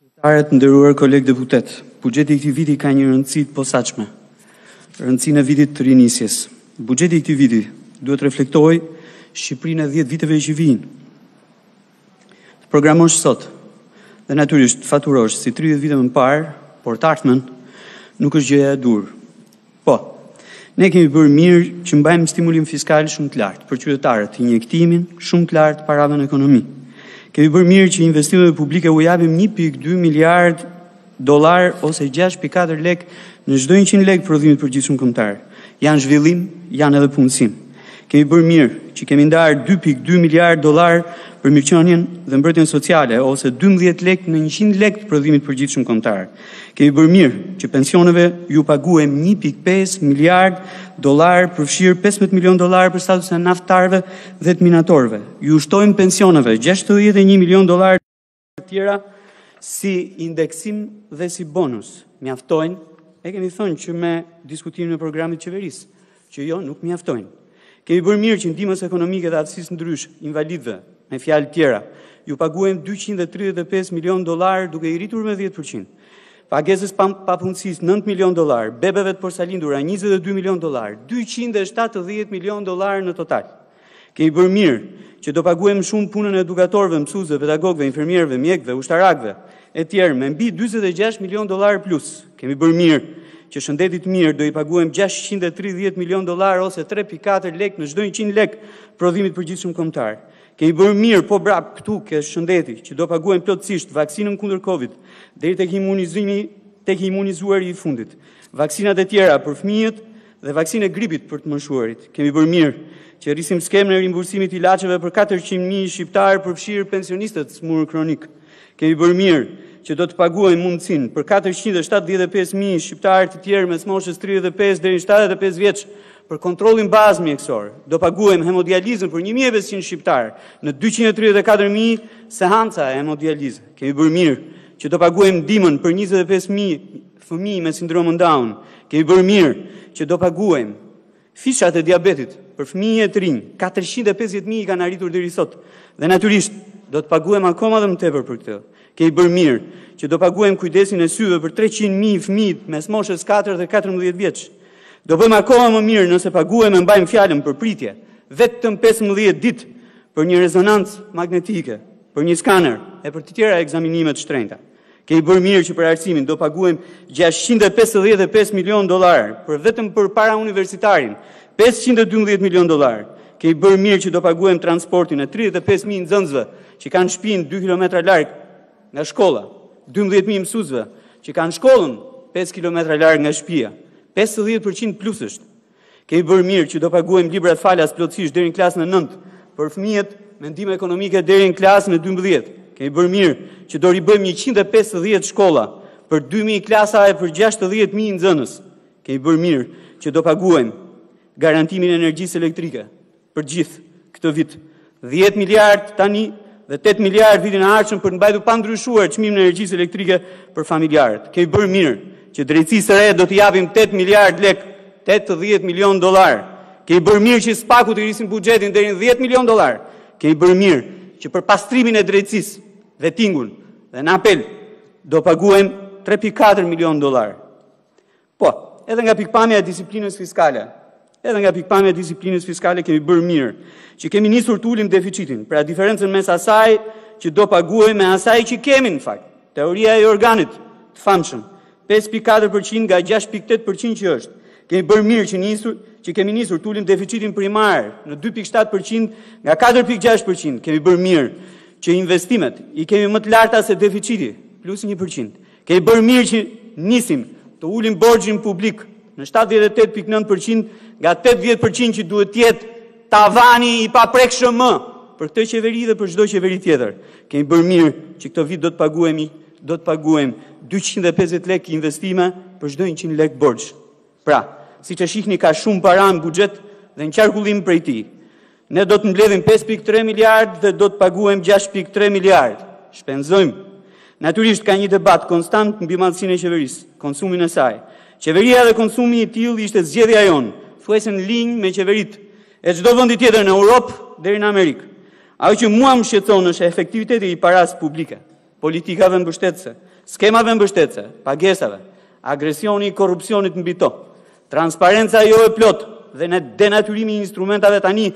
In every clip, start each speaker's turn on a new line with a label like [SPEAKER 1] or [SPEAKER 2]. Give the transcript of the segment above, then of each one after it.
[SPEAKER 1] Kretarët në dëruar kolegë deputet, putet, i këti viti ka një rëndësit posaqme, rëndësin e vitit të rinisjes. Bugjeti i këti viti duhet reflektoj Shqipri në 10 viteve i Shqivin. Të programosh sot, dhe naturisht të faturosh si 30 vite më parë, por të nuk është gjëja dur. Po, ne kemi bërë mirë që mbajmë stimulim fiskal shumë të lartë, për qytetarët i një shumë të lartë parave në ekonomi. Kemi bërë mirë që investimet dhe publike u japim 1.2 miliard dolar ose 6.4 lek në zdojnë 100 lek prodhimit për gjithë shumë këmëtarë. Janë zhvillim, janë edhe punësim kemi bërë mirë që kemi ndarë 2.2 miliard dolar për mirëqenjen dhe mbrojtjen sociale ose 12 lekt në 100 lekt prodhimit përgjithshëm kombëtar. Kemi bërë mirë që pensioneve ju paguem 1.5 miliard dollar përfshir 15 milion dollar për statusin e naftarëve dhe të minatorëve. Ju shtojmë pensioneve 61 milion dollar të tjera si indeksim dhe si bonus. Mjaftojnë, e kemi thënë që me diskutimin e programit qeverisë, që jo nuk mjaftojnë. Kemi bërë mirë që ndimas ekonomike dhe atësis në drysh, invalidve, me fjalë tjera, ju paguem 235 milion dolarë duke i rritur me 10%. Pagesës pa punësis, 9 milion dolarë, bebeve të porsalindura 22 milion dolarë, 270 milion dolarë në total. Kemi bërë mirë që do paguem shumë punën edukatorve, mësuzëve, pedagogve, infirmierve, mjekëve, ushtarakve, e tjerë, me mbi 26 milion dolarë plus. Kemi bërë mirë që shëndetit mirë do i paguem 630 milion dolar ose 3.4 lek në çdo 100 lek prodhimit për gjithë shumë Ke Kemi bërë mirë po brap këtu ke shëndetit që do paguem plotësisht vaksinën kundër Covid deri tek imunizimi tek imunizuari i fundit. Vaksinat e tjera për fëmijët dhe vaksinë gripit për të mëshuarit. Kemi bërë mirë që rrisim skemën e rimbursimit i ilaçeve për 400.000 shqiptar përfshirë pensionistët smur kronik. Kemi bërë mirë që do të paguaj mundësin për 475.000 shqiptarë të tjerë me smoshës 35 dhe 75 vjeqë për kontrolin bazë mjekësorë. Do paguajmë hemodializën për 1.500 shqiptarë në 234.000 sehanca hemodializë. Kemi bërë mirë që do paguajmë dimën për 25.000 fëmi me sindromën down. Kemi bërë mirë që do paguajmë fisha të diabetit për fëmi e të rinjë. 450.000 i kanë arritur dhe risot. dhe naturisht do të paguajmë akoma dhe më tepër për këtë ke i bërë mirë, që do paguem kujdesin e syve për 300.000 fmit mes moshës 4 dhe 14 vjeqë. Do bëjmë akoma më mirë nëse paguem e mbajmë fjallën për pritje, vetëm 15 ditë për një rezonancë magnetike, për një skaner e për të tjera examinimet shtrejnëta. Ke i bërë mirë që për arsimin do paguem 655 milion dolarë për vetëm për para universitarin, 512 milion dolarë. Ke i bërë mirë që do paguem transportin e 35.000 zëndzve që kanë shpinë 2 km larkë nga shkolla, 12.000 mësuzve që kanë shkollën 5 km larë nga shpia, 50% plusësht. Kemi bërë mirë që do paguajmë libra të falas plotësisht dherin klasë në nëndë, për fëmijet me ndime ekonomike dherin klasë në 12. Kemi bërë mirë që do ribëm 150 shkolla për 2.000 klasa e për 60.000 nëzënës. Kemi bërë mirë që do paguajmë garantimin energjisë elektrike për gjithë këtë vitë. 10 miliard tani dhe 8 miliard vitin e ardhshëm për të mbajtur pa ndryshuar çmimin e energjisë elektrike për familjarët. Kemi bërë mirë që drejtësisë re do të japim 8 miliard lek, 80 milion dollar. Kemi bërë mirë që spaku të rrisin buxhetin deri në 10 milion dollar. Kemi bërë mirë që për pastrimin e drejtësisë dhe tingun dhe në apel do paguajm 3.4 milion dollar. Po, edhe nga pikpamja e disiplinës fiskale, Edhe nga pikpame e disiplinës fiskale kemi bërë mirë, që kemi njësur të ulim deficitin, pra diferencen mes asaj që do paguaj me asaj që kemi në fakt, teoria e organit të famshëm, 5.4% nga 6.8% që është. Kemi bërë mirë që, njësur, që kemi njësur të ulim deficitin primar në 2.7% nga 4.6%, kemi bërë mirë që investimet i kemi më të larta se deficiti, plus 1%. Kemi bërë mirë që nisim të ulim borgjin publik në 78.9% nga 80% që duhet jetë tavani i paprekshëm më për këtë qeveri dhe për çdo qeveri tjetër. Kemi bërë mirë që këtë vit do të paguemi, do të paguem 250 lekë investime për çdo 100 lekë borxh. Pra, siç e shihni ka shumë para në buxhet dhe në qarkullim prej tij. Ne do të mbledhim 5.3 miliard dhe do të paguem 6.3 miliard. Shpenzojmë. Natyrisht ka një debat konstant mbi mallësinë e qeverisë, konsumin e saj. Qeveria dhe konsumi i tillë ishte zgjedhja jonë, flesin linjë me qeverit e çdo vendi tjetër në Europë deri në Amerikë. Ajo që mua më shqetëson është efektiviteti i parasë publike, politikave mbështetëse, skemave mbështetëse, pagesave, agresioni i korrupsionit mbi to. Transparenca jo e plot dhe në denaturimi i instrumentave tani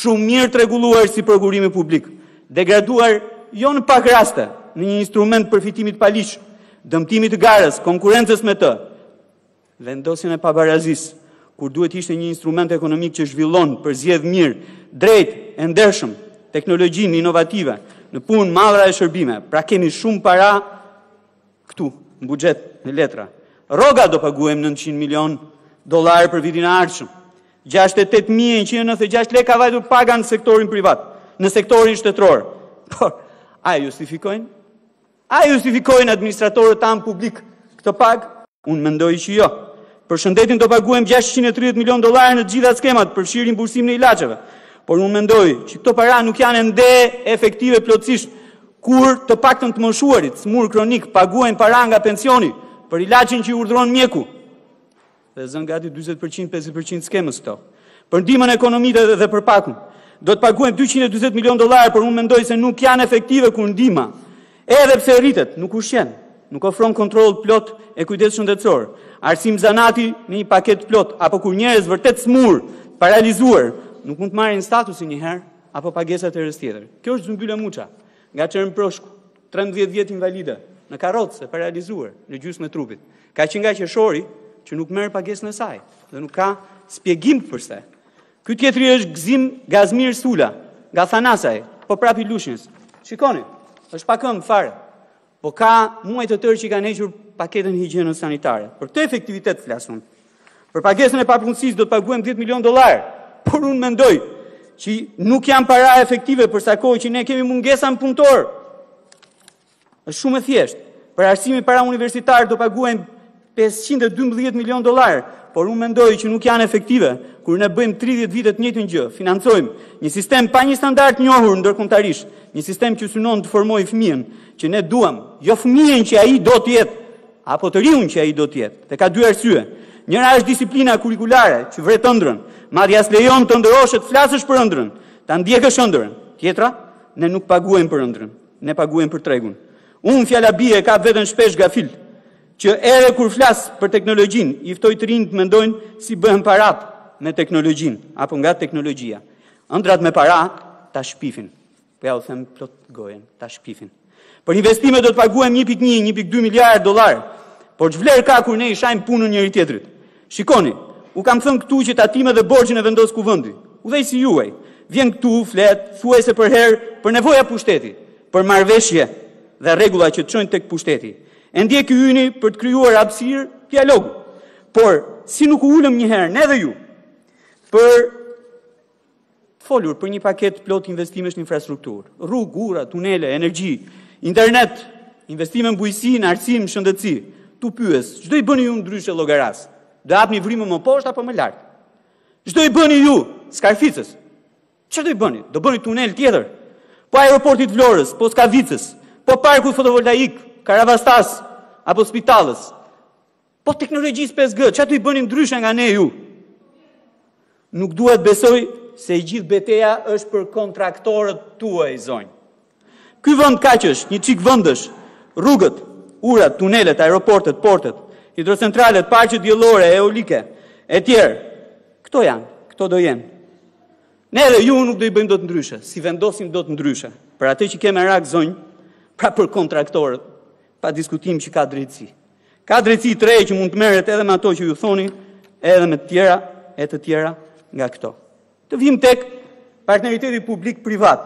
[SPEAKER 1] shumë mirë të reguluar si prokurimi publik, degraduar jo në pak raste në një instrument përfitimit paliqë, dëmtimit garës, konkurences me të, vendosin e pabarazisë, kur duhet ishte një instrument ekonomik që zhvillon për zjedh mirë, drejt e ndershëm, teknologjin inovative, në punë madhra e shërbime, pra keni shumë para këtu, në bugjet, në letra. Roga do paguem 900 milion dolarë për vitin e arqëm, 68.196 leka vajdu paga në sektorin privat, në sektorin shtetror. Por, a justifikojnë? A justifikojnë administratorët tanë publik këtë pagë? Unë mendoj që jo. Për shëndetin do paguem 630 milion dolarë në gjitha skemat për shirin bursim në ilacheve. Por unë mendoj që këto para nuk janë ende efektive plotësisht kur të paktën të moshuarit, smur kronik, paguajnë para nga pensioni për ilaqin që i urdhron mjeku. Dhe zën gati 40%, 50% skemës këto. Për ndimën e ekonomitë dhe, dhe për pakun, do të paguem 240 milion dolarë, por unë mendoj se nuk janë efektive kur ndima, edhe pse rritet, nuk ushqenë nuk ofron kontrol plot e kujdes shëndetësor. Arsim zanati në një paket plot, apo kur njerëz vërtet smur, paralizuar, nuk mund të marrin statusin një herë apo pagesat e rës tjetër. Kjo është Zumbyla muça, nga çern proshku, 13 vjet invalide, në karrocë, paralizuar në gjysmën e trupit. Ka që nga qeshori që nuk merr pagesën e saj dhe nuk ka spjegim përse. Ky tjetri është Gzim Gazmir Sula, nga Thanasaj, po i Lushnjës. Shikoni, është pa këmbë fare po ka muaj të tërë që i kanë hequr paketën higjienës sanitare. Për këtë efektivitet flasun. Për pagesën e papunësisë do të paguajmë 10 milion dollar, por unë mendoj që nuk janë para efektive për sa kohë që ne kemi mungesa në punëtor. Është shumë e thjeshtë. Për arsimin para universitar do paguajmë 512 milion dollar, por unë mendoj që nuk janë efektive, kur ne bëjmë 30 vitet njëtë gjë, financojmë një sistem pa një standart njohur ndërkontarish, një sistem që synon të formoj fëmijën, që ne duam, jo fëmijën që a i do tjetë, apo të riun që a i do tjetë, dhe ka dy arsye, njëra është disiplina kurikulare që të ndrën, madhja s'lejon të ndëroshet flasësh për ndrën, të ndjekësh ndrën. tjetra, ne nuk paguem për ëndrën, ne paguem për tregun. Unë fjala bie ka vetën shpesh gafilë, që ere kur flasë për teknologjin, iftoj të rinjë të mendojnë si bëhen parat me teknologjin, apo nga teknologjia. Andrat me para, ta shpifin. Për po ja u them plot gojen, ta shpifin. Për investime do të paguem 1.1, 1.2 miliard dolarë, por që vlerë ka kur ne i shajmë punën njëri tjetrit. Shikoni, u kam thënë këtu që tatime dhe borgjën e vendosë kuvëndi. U dhej si juaj, vjen këtu, flet, thuaj se për herë, për nevoja pushteti, për marveshje dhe regula që të qënë të këpushteti. pushteti e ndjek yuni për të krijuar hapësirë dialogu. Por si nuk u ulëm një herë ne dhe ju për të folur për një paketë plot investimesh në infrastrukturë, rrugë, gura, tunele, energji, internet, investime në bujësi, në arsim, shëndetësi, tu pyes, çdo i bëni ju ndryshe llogaras? Do hapni vrimë më poshtë apo më lart? Çdo i bëni ju skarficës? Çfarë do i bëni? Do bëni tunel tjetër? Po aeroportit Vlorës, po Skavicës, po parkut fotovoltaik, karavastas, apo spitalës. Po teknologjisë 5G, që do i bëni ndryshën nga ne ju? Nuk duhet besoj se gjithë beteja është për kontraktorët tua i zonjë. Ky vënd kaqësh, një çik vëndësh, rrugët, urat, tunelet, aeroportet, portet, hidrocentralet, parqët diellore, eolike, e tjerë, këto janë, këto do jenë. Ne dhe ju nuk do i bëjmë dot ndryshe, si vendosim do të ndryshe, për atë që keme rakë zonj, pra për kontraktorët, pa diskutim që ka drejtësi. Ka drejtësi të rejë që mund të meret edhe me ato që ju thoni, edhe me tjera, e të tjera nga këto. Të vim tek partneriteti publik-privat,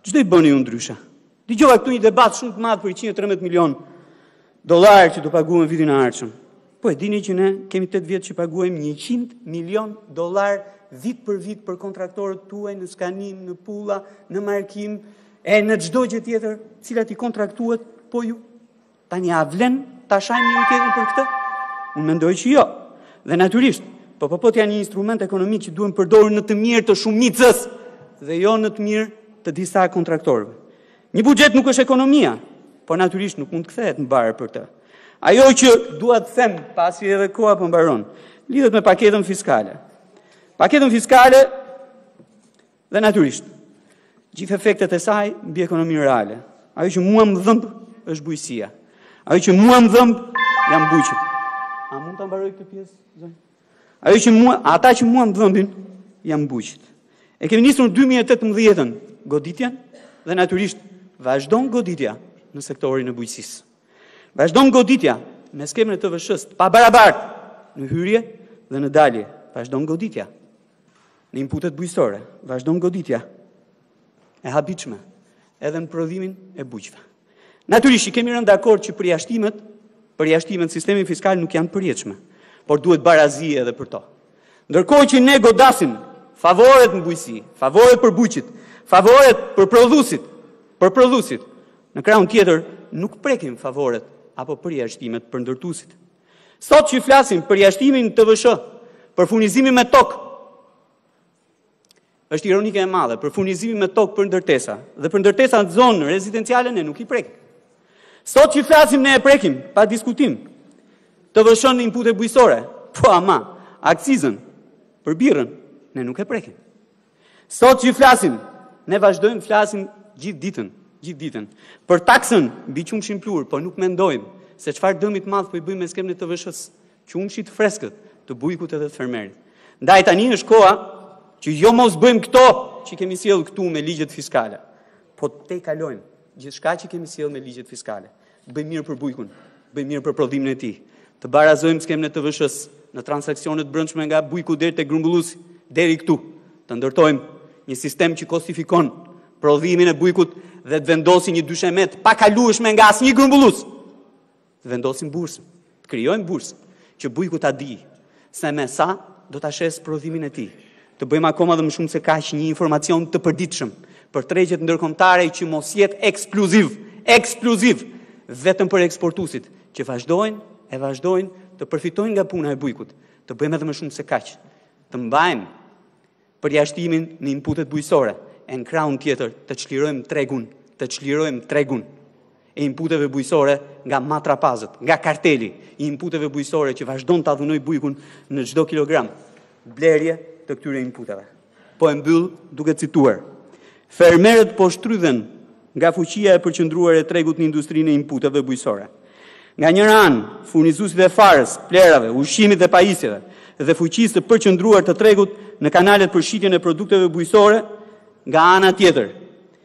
[SPEAKER 1] që dhe i bëni ju ndryshe. Digjova këtu një debat shumë të madhë për 113 milion dolarë që të paguem vidin e arqëm. Po e dini që ne kemi 8 vjetë që paguem 100 milion dolarë vit për vit për kontraktorët tuaj në skanim, në pula, në markim, e në gjdo gjë tjetër, cilat i kontraktuat, po ju tani një vlen ta shajmë një tjetër për këtë? Unë mendoj që jo. Dhe natyrisht, po po po janë një instrument ekonomi që duhen përdorur në të mirë të shumicës dhe jo në të mirë të disa kontraktorëve. Një buxhet nuk është ekonomia, por natyrisht nuk mund të kthehet në barë për të. Ajo që dua të them pasi edhe koha po mbaron, lidhet me paketën fiskale. Paketën fiskale dhe natyrisht gjithë efektet e saj mbi ekonominë reale. Ajo që mua më dhëmb është bujësia. Ajo që mua më dhëmbë, jam buqët. A mund të mbaroj këtë pjesë? Ajo që mua, ata që mua më dhëmbin, jam buqët. E kemi njësën 2018-ën goditjen, dhe naturisht vazhdo në goditja në sektorin e bujqësisë. Vazhdo në goditja me skemën e të vëshëst, pa barabartë në hyrje dhe në dalje. Vazhdo në goditja në imputet bujqësore. Vazhdo në goditja e habichme edhe në prodhimin e buqëve. Natyrisht, kemi rëndë akord që përjashtimet, përjashtimet në sistemi fiskal nuk janë përjetshme, por duhet barazi edhe për to. Ndërkoj që ne godasim favoret në bujësi, favoret për bujqit, favoret për prodhusit, për prodhusit, në kraun tjetër nuk prekim favoret apo përjashtimet për ndërtusit. Sot që flasim përjashtimin të vëshë, për funizimi me tokë, është ironike e madhe për funizimi me tokë për ndërtesa, dhe për ndërtesa në zonë rezidenciale ne nuk i prekë. Sot që flasim ne e prekim, pa diskutim, të vëshon në e bujësore, po ama, akcizën, për birën, ne nuk e prekim. Sot që flasim, ne vazhdojmë flasim gjithë ditën, gjithë ditën, për taksën, bi qumë shimë plur, po nuk me ndojmë, se qëfar dëmit madhë për po i bëjmë me skemë në të vëshës, qumë shimë të freskët, të bujku edhe dhe të fermerit. Nda e tani në shkoa, që jo mos bëjmë këto, që kemi sjellë këtu me ligjet fiskale, po te kalojmë, gjithë shka që kemi sjellë me ligjet fiskale bëj mirë për bujkun, bëj mirë për prodhimin e tij. Të barazojmë skemën e të vëshës në transaksionet brendshme nga bujku deri te grumbulluesi deri këtu. Të ndërtojmë një sistem që kostifikon prodhimin e bujkut dhe të vendosin një dyshemet pa kalueshme nga asnjë grumbullus. Të vendosin bursë, të krijojmë bursë që bujku ta di se me sa do ta shes prodhimin e tij. Të bëjmë akoma dhe më shumë se kaq një informacion të përditshëm për tregjet ndërkombëtare që mos jetë ekskluziv, ekskluziv vetëm për eksportusit, që vazhdojnë e vazhdojnë të përfitojnë nga puna e bujkut, të bëjmë edhe më shumë se kaq, të mbajmë për jashtimin në inputet bujësore, e në kraun tjetër të qlirojmë tregun, të qlirojmë tregun e inputeve bujësore nga matrapazët, nga karteli, i inputeve bujësore që vazhdojnë të adhunoj bujkun në gjdo kilogram, blerje të këtyre inputeve. Po e mbyll duke cituar. fermerët po shtrydhen nga fuqia e përqendruar e tregut në industrinë e inputeve bujqësore. Nga njëra anë, furnizuesit e farës, plerave, ushqimit dhe pajisjeve dhe fuqisë të përqendruar të tregut në kanalet për shitjen e produkteve bujqësore, nga ana tjetër,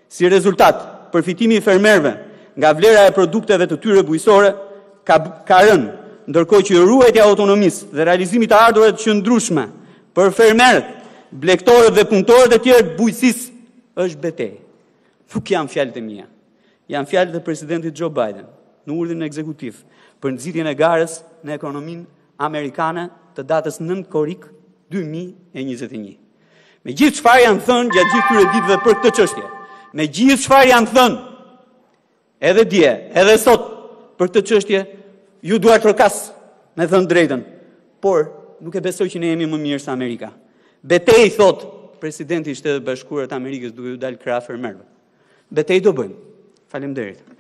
[SPEAKER 1] si rezultat, përfitimi i fermerëve nga vlera e produkteve të tyre bujqësore ka ka rënë, ndërkohë që ruajtja e autonomisë dhe realizimi të ardhurave të qëndrueshme për fermerët, blegtorët dhe punëtorët e tjerë bujqësisë është betej. Nuk janë fjalët e mia. Janë fjalët e presidentit Joe Biden në urdhën e ekzekutiv për nxitjen e garës në ekonominë amerikane të datës 9 korik 2021. Me gjithë çfarë janë thënë gjatë gjithë këtyre ditëve për këtë çështje, me gjithë çfarë janë thënë edhe dje, edhe sot për këtë çështje, ju duhet të rokas me thënë drejtën, por nuk e besoj që ne jemi më mirë se Amerika. Betej thot presidenti i Shtetit Bashkuar të Amerikës duke u dalë krah fermerëve betej do bëjmë. Falim dhejtë.